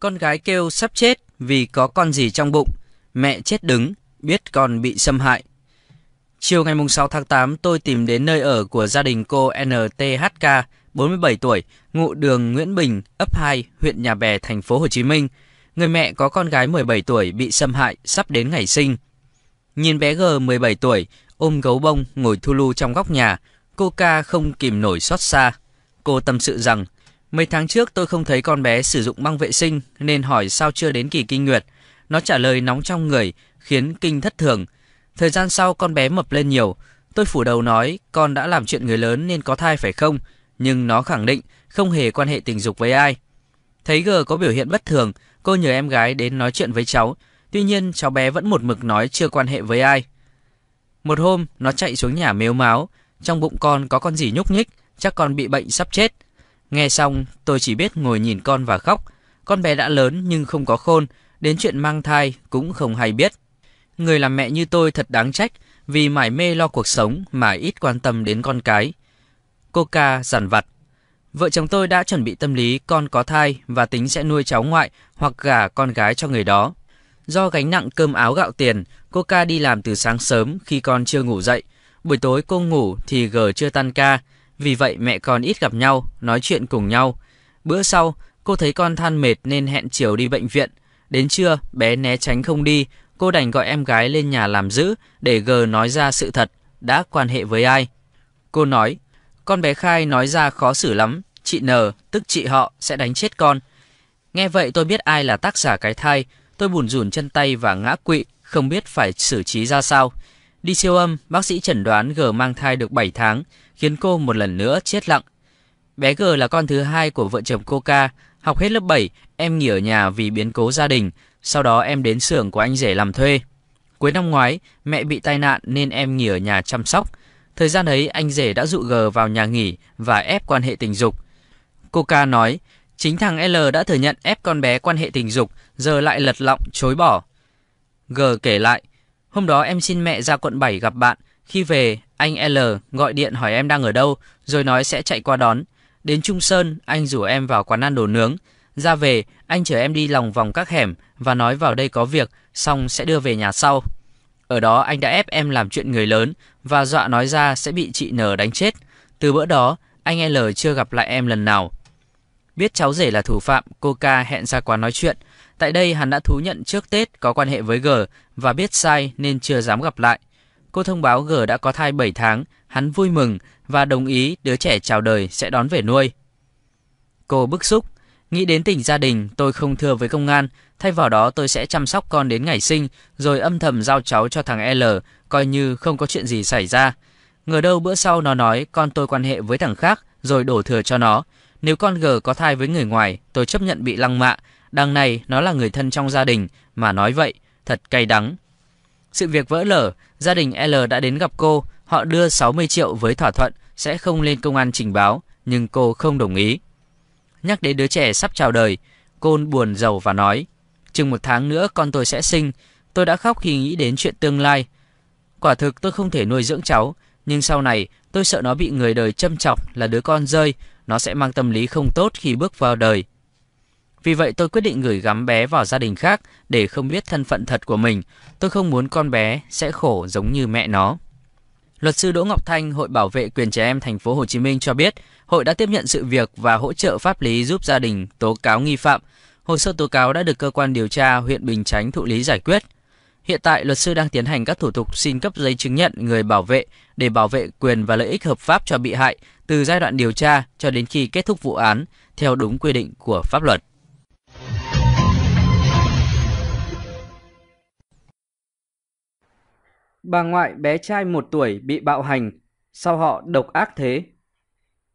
Con gái kêu sắp chết vì có con gì trong bụng. Mẹ chết đứng, biết con bị xâm hại. Chiều ngày 6 tháng 8, tôi tìm đến nơi ở của gia đình cô NTHK, 47 tuổi, ngụ đường Nguyễn Bình, ấp 2, huyện Nhà Bè, thành phố Hồ Chí Minh. Người mẹ có con gái 17 tuổi bị xâm hại sắp đến ngày sinh. Nhìn bé G 17 tuổi, ôm gấu bông ngồi thu lu trong góc nhà, cô ca không kìm nổi xót xa. Cô tâm sự rằng Mấy tháng trước tôi không thấy con bé sử dụng băng vệ sinh nên hỏi sao chưa đến kỳ kinh nguyệt. Nó trả lời nóng trong người, khiến kinh thất thường. Thời gian sau con bé mập lên nhiều. Tôi phủ đầu nói con đã làm chuyện người lớn nên có thai phải không? Nhưng nó khẳng định không hề quan hệ tình dục với ai. Thấy G có biểu hiện bất thường, cô nhờ em gái đến nói chuyện với cháu. Tuy nhiên cháu bé vẫn một mực nói chưa quan hệ với ai. Một hôm, nó chạy xuống nhà mếu máu. Trong bụng con có con gì nhúc nhích, chắc con bị bệnh sắp chết. Nghe xong, tôi chỉ biết ngồi nhìn con và khóc. Con bé đã lớn nhưng không có khôn, đến chuyện mang thai cũng không hay biết. Người làm mẹ như tôi thật đáng trách vì mải mê lo cuộc sống mà ít quan tâm đến con cái. Cô ca giản vặt. Vợ chồng tôi đã chuẩn bị tâm lý con có thai và tính sẽ nuôi cháu ngoại hoặc gả con gái cho người đó. Do gánh nặng cơm áo gạo tiền, cô ca đi làm từ sáng sớm khi con chưa ngủ dậy. Buổi tối cô ngủ thì gờ chưa tan ca, vì vậy mẹ con ít gặp nhau, nói chuyện cùng nhau. Bữa sau, cô thấy con than mệt nên hẹn chiều đi bệnh viện. Đến trưa, bé né tránh không đi, cô đành gọi em gái lên nhà làm giữ để gờ nói ra sự thật, đã quan hệ với ai. Cô nói, con bé Khai nói ra khó xử lắm, chị N, tức chị họ, sẽ đánh chết con. Nghe vậy tôi biết ai là tác giả cái thai, tôi bùn rùn chân tay và ngã quỵ, không biết phải xử trí ra sao. Đi siêu âm, bác sĩ chẩn đoán G mang thai được 7 tháng, khiến cô một lần nữa chết lặng. Bé G là con thứ hai của vợ chồng cô ca, học hết lớp 7, em nghỉ ở nhà vì biến cố gia đình, sau đó em đến xưởng của anh rể làm thuê. Cuối năm ngoái, mẹ bị tai nạn nên em nghỉ ở nhà chăm sóc. Thời gian ấy, anh rể đã dụ G vào nhà nghỉ và ép quan hệ tình dục. Cô ca nói, chính thằng L đã thừa nhận ép con bé quan hệ tình dục, giờ lại lật lọng chối bỏ. G kể lại, Hôm đó em xin mẹ ra quận 7 gặp bạn. Khi về, anh L gọi điện hỏi em đang ở đâu, rồi nói sẽ chạy qua đón. Đến Trung Sơn, anh rủ em vào quán ăn đồ nướng. Ra về, anh chở em đi lòng vòng các hẻm và nói vào đây có việc, xong sẽ đưa về nhà sau. Ở đó anh đã ép em làm chuyện người lớn và dọa nói ra sẽ bị chị N đánh chết. Từ bữa đó, anh L chưa gặp lại em lần nào. Biết cháu rể là thủ phạm, cô ca hẹn ra quán nói chuyện. Tại đây hắn đã thú nhận trước Tết có quan hệ với G và biết sai nên chưa dám gặp lại. Cô thông báo G đã có thai 7 tháng, hắn vui mừng và đồng ý đứa trẻ chào đời sẽ đón về nuôi. Cô bức xúc, nghĩ đến tình gia đình tôi không thưa với công an, thay vào đó tôi sẽ chăm sóc con đến ngày sinh rồi âm thầm giao cháu cho thằng L, coi như không có chuyện gì xảy ra. Ngờ đâu bữa sau nó nói con tôi quan hệ với thằng khác rồi đổ thừa cho nó. Nếu con G có thai với người ngoài, tôi chấp nhận bị lăng mạ. Đằng này nó là người thân trong gia đình mà nói vậy, thật cay đắng. Sự việc vỡ lở, gia đình L đã đến gặp cô, họ đưa 60 triệu với thỏa thuận sẽ không lên công an trình báo, nhưng cô không đồng ý. Nhắc đến đứa trẻ sắp chào đời, Côn buồn giàu và nói, chừng một tháng nữa con tôi sẽ sinh, tôi đã khóc khi nghĩ đến chuyện tương lai. Quả thực tôi không thể nuôi dưỡng cháu, nhưng sau này tôi sợ nó bị người đời châm chọc là đứa con rơi, nó sẽ mang tâm lý không tốt khi bước vào đời. Vì vậy tôi quyết định gửi gắm bé vào gia đình khác để không biết thân phận thật của mình. Tôi không muốn con bé sẽ khổ giống như mẹ nó. Luật sư Đỗ Ngọc Thanh, Hội Bảo vệ quyền trẻ em thành phố Hồ Chí Minh cho biết, hội đã tiếp nhận sự việc và hỗ trợ pháp lý giúp gia đình tố cáo nghi phạm. Hồ sơ tố cáo đã được cơ quan điều tra huyện Bình Chánh thụ lý giải quyết. Hiện tại, luật sư đang tiến hành các thủ tục xin cấp giấy chứng nhận người bảo vệ để bảo vệ quyền và lợi ích hợp pháp cho bị hại từ giai đoạn điều tra cho đến khi kết thúc vụ án theo đúng quy định của pháp luật. bà ngoại bé trai 1 tuổi bị bạo hành, sau họ độc ác thế?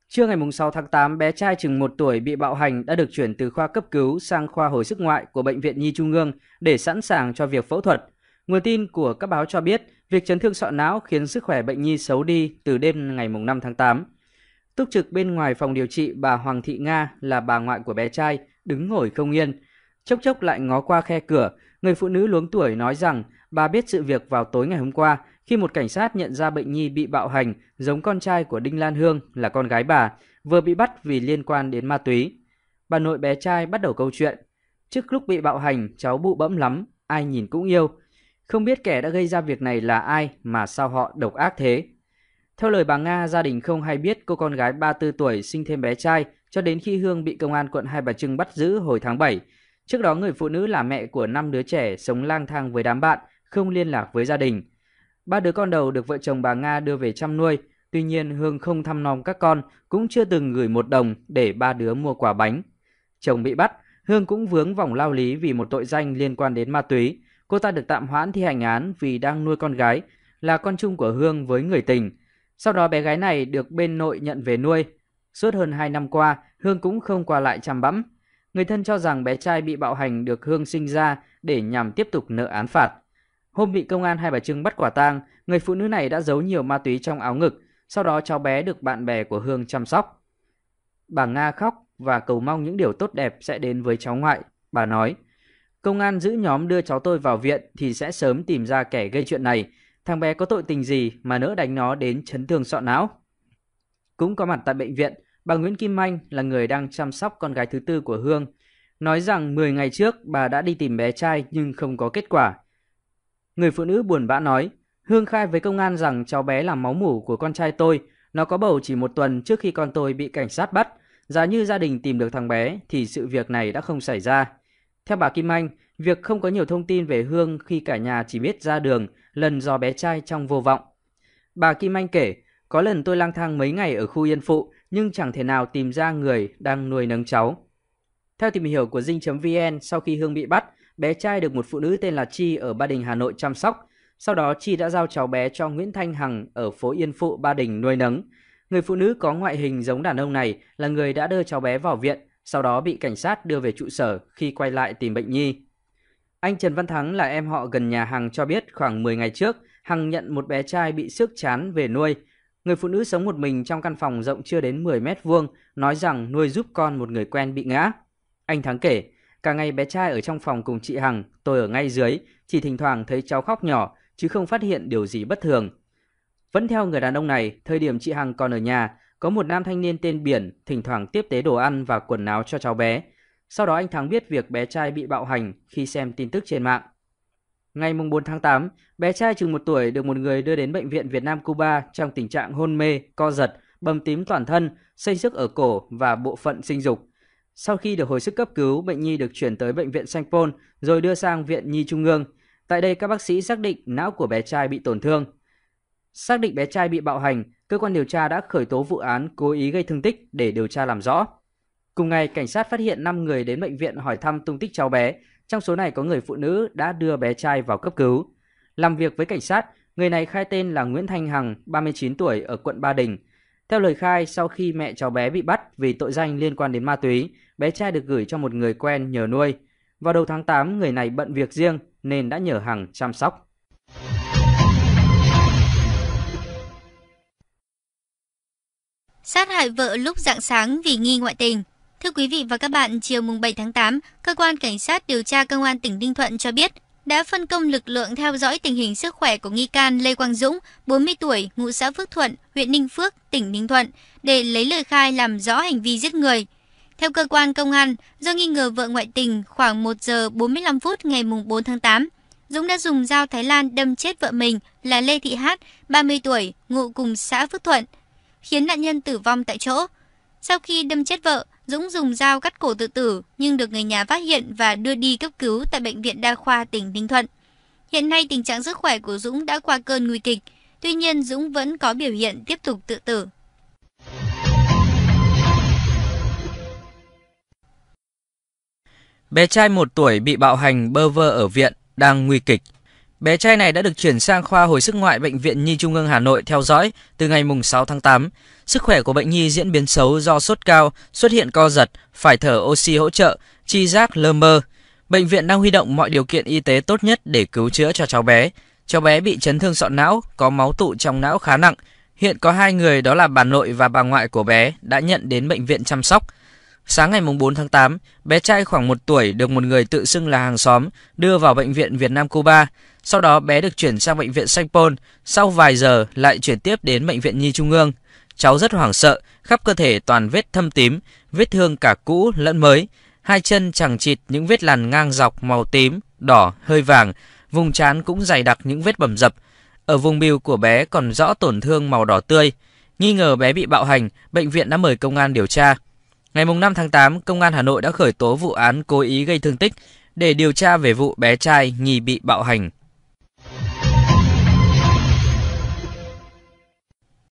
Trưa ngày 6 tháng 8, bé trai chừng 1 tuổi bị bạo hành đã được chuyển từ khoa cấp cứu sang khoa hồi sức ngoại của Bệnh viện Nhi Trung ương để sẵn sàng cho việc phẫu thuật. Nguồn tin của các báo cho biết, việc chấn thương sọ não khiến sức khỏe bệnh nhi xấu đi từ đêm ngày 5 tháng 8. Túc trực bên ngoài phòng điều trị bà Hoàng Thị Nga là bà ngoại của bé trai, đứng ngồi không yên. Chốc chốc lại ngó qua khe cửa, người phụ nữ luống tuổi nói rằng Bà biết sự việc vào tối ngày hôm qua khi một cảnh sát nhận ra bệnh nhi bị bạo hành giống con trai của Đinh Lan Hương là con gái bà, vừa bị bắt vì liên quan đến ma túy. Bà nội bé trai bắt đầu câu chuyện. Trước lúc bị bạo hành, cháu bụ bẫm lắm, ai nhìn cũng yêu. Không biết kẻ đã gây ra việc này là ai mà sao họ độc ác thế. Theo lời bà Nga, gia đình không hay biết cô con gái 34 tuổi sinh thêm bé trai cho đến khi Hương bị công an quận Hai Bà Trưng bắt giữ hồi tháng 7. Trước đó người phụ nữ là mẹ của năm đứa trẻ sống lang thang với đám bạn – không liên lạc với gia đình. Ba đứa con đầu được vợ chồng bà Nga đưa về chăm nuôi, tuy nhiên Hương không thăm nom các con, cũng chưa từng gửi một đồng để ba đứa mua quả bánh. Chồng bị bắt, Hương cũng vướng vòng lao lý vì một tội danh liên quan đến ma túy. Cô ta được tạm hoãn thi hành án vì đang nuôi con gái, là con chung của Hương với người tình. Sau đó bé gái này được bên nội nhận về nuôi. Suốt hơn 2 năm qua, Hương cũng không qua lại chăm bẵm. Người thân cho rằng bé trai bị bạo hành được Hương sinh ra để nhằm tiếp tục nợ án phạt. Hôm bị công an Hai Bà Trưng bắt quả tang, người phụ nữ này đã giấu nhiều ma túy trong áo ngực, sau đó cháu bé được bạn bè của Hương chăm sóc. Bà Nga khóc và cầu mong những điều tốt đẹp sẽ đến với cháu ngoại. Bà nói, công an giữ nhóm đưa cháu tôi vào viện thì sẽ sớm tìm ra kẻ gây chuyện này. Thằng bé có tội tình gì mà nỡ đánh nó đến chấn thương sọ não. Cũng có mặt tại bệnh viện, bà Nguyễn Kim Anh là người đang chăm sóc con gái thứ tư của Hương. Nói rằng 10 ngày trước bà đã đi tìm bé trai nhưng không có kết quả. Người phụ nữ buồn bã nói, Hương khai với công an rằng cháu bé là máu mủ của con trai tôi, nó có bầu chỉ một tuần trước khi con tôi bị cảnh sát bắt. Giá như gia đình tìm được thằng bé thì sự việc này đã không xảy ra. Theo bà Kim Anh, việc không có nhiều thông tin về Hương khi cả nhà chỉ biết ra đường lần do bé trai trong vô vọng. Bà Kim Anh kể, có lần tôi lang thang mấy ngày ở khu Yên Phụ nhưng chẳng thể nào tìm ra người đang nuôi nấng cháu. Theo tìm hiểu của Dinh.vn, sau khi Hương bị bắt, bé trai được một phụ nữ tên là Chi ở Ba Đình, Hà Nội chăm sóc. Sau đó Chi đã giao cháu bé cho Nguyễn Thanh Hằng ở phố Yên Phụ, Ba Đình nuôi nấng. Người phụ nữ có ngoại hình giống đàn ông này là người đã đưa cháu bé vào viện, sau đó bị cảnh sát đưa về trụ sở khi quay lại tìm bệnh nhi. Anh Trần Văn Thắng là em họ gần nhà Hằng cho biết khoảng 10 ngày trước, Hằng nhận một bé trai bị xước chán về nuôi. Người phụ nữ sống một mình trong căn phòng rộng chưa đến 10 mét vuông, nói rằng nuôi giúp con một người quen bị ngã. Anh Thắng kể, Cả ngày bé trai ở trong phòng cùng chị Hằng, tôi ở ngay dưới, chỉ thỉnh thoảng thấy cháu khóc nhỏ, chứ không phát hiện điều gì bất thường. Vẫn theo người đàn ông này, thời điểm chị Hằng còn ở nhà, có một nam thanh niên tên Biển thỉnh thoảng tiếp tế đồ ăn và quần áo cho cháu bé. Sau đó anh Thắng biết việc bé trai bị bạo hành khi xem tin tức trên mạng. Ngày 4 tháng 8, bé trai chừng 1 tuổi được một người đưa đến Bệnh viện Việt Nam Cuba trong tình trạng hôn mê, co giật, bầm tím toàn thân, xây sức ở cổ và bộ phận sinh dục. Sau khi được hồi sức cấp cứu, bệnh nhi được chuyển tới bệnh viện Sanh Pôn rồi đưa sang viện Nhi Trung ương. Tại đây các bác sĩ xác định não của bé trai bị tổn thương. Xác định bé trai bị bạo hành, cơ quan điều tra đã khởi tố vụ án cố ý gây thương tích để điều tra làm rõ. Cùng ngày, cảnh sát phát hiện 5 người đến bệnh viện hỏi thăm tung tích cháu bé, trong số này có người phụ nữ đã đưa bé trai vào cấp cứu. Làm việc với cảnh sát, người này khai tên là Nguyễn Thanh Hằng, 39 tuổi ở quận Ba Đình, theo lời khai, sau khi mẹ cháu bé bị bắt vì tội danh liên quan đến ma túy, bé trai được gửi cho một người quen nhờ nuôi. Vào đầu tháng 8, người này bận việc riêng nên đã nhờ Hằng chăm sóc. Sát hại vợ lúc dạng sáng vì nghi ngoại tình. Thưa quý vị và các bạn, chiều mùng 7 tháng 8, cơ quan cảnh sát điều tra công an tỉnh Ninh Thuận cho biết đã phân công lực lượng theo dõi tình hình sức khỏe của nghi can Lê Quang Dũng, 40 tuổi, ngụ xã Phước Thuận, huyện Ninh Phước, tỉnh Ninh Thuận để lấy lời khai làm rõ hành vi giết người. Theo cơ quan công an, do nghi ngờ vợ ngoại tình khoảng 1 giờ 45 phút ngày 4 tháng 8, Dũng đã dùng dao Thái Lan đâm chết vợ mình là Lê Thị Hát, 30 tuổi, ngụ cùng xã Phước Thuận, khiến nạn nhân tử vong tại chỗ. Sau khi đâm chết vợ, Dũng dùng dao cắt cổ tự tử nhưng được người nhà phát hiện và đưa đi cấp cứu tại Bệnh viện Đa khoa tỉnh Ninh Thuận. Hiện nay tình trạng sức khỏe của Dũng đã qua cơn nguy kịch, tuy nhiên Dũng vẫn có biểu hiện tiếp tục tự tử. Bé trai 1 tuổi bị bạo hành bơ vơ ở viện đang nguy kịch. Bé trai này đã được chuyển sang khoa hồi sức ngoại Bệnh viện Nhi Trung ương Hà Nội theo dõi từ ngày 6 tháng 8. Sức khỏe của bệnh nhi diễn biến xấu do sốt cao, xuất hiện co giật, phải thở oxy hỗ trợ, chi giác lơ mơ. Bệnh viện đang huy động mọi điều kiện y tế tốt nhất để cứu chữa cho cháu bé. Cháu bé bị chấn thương sọ não, có máu tụ trong não khá nặng. Hiện có hai người đó là bà nội và bà ngoại của bé đã nhận đến bệnh viện chăm sóc. Sáng ngày 4 tháng 8, bé trai khoảng 1 tuổi được một người tự xưng là hàng xóm đưa vào bệnh viện Việt Nam Cuba. Sau đó bé được chuyển sang bệnh viện Sanh Pôn, sau vài giờ lại chuyển tiếp đến bệnh viện Nhi Trung ương. Cháu rất hoảng sợ, khắp cơ thể toàn vết thâm tím, vết thương cả cũ lẫn mới. Hai chân chẳng chịt những vết làn ngang dọc màu tím, đỏ, hơi vàng, vùng trán cũng dày đặc những vết bầm dập. Ở vùng bìu của bé còn rõ tổn thương màu đỏ tươi. Nghi ngờ bé bị bạo hành, bệnh viện đã mời công an điều tra. Ngày 5 tháng 8, Công an Hà Nội đã khởi tố vụ án cố ý gây thương tích để điều tra về vụ bé trai nghi bị bạo hành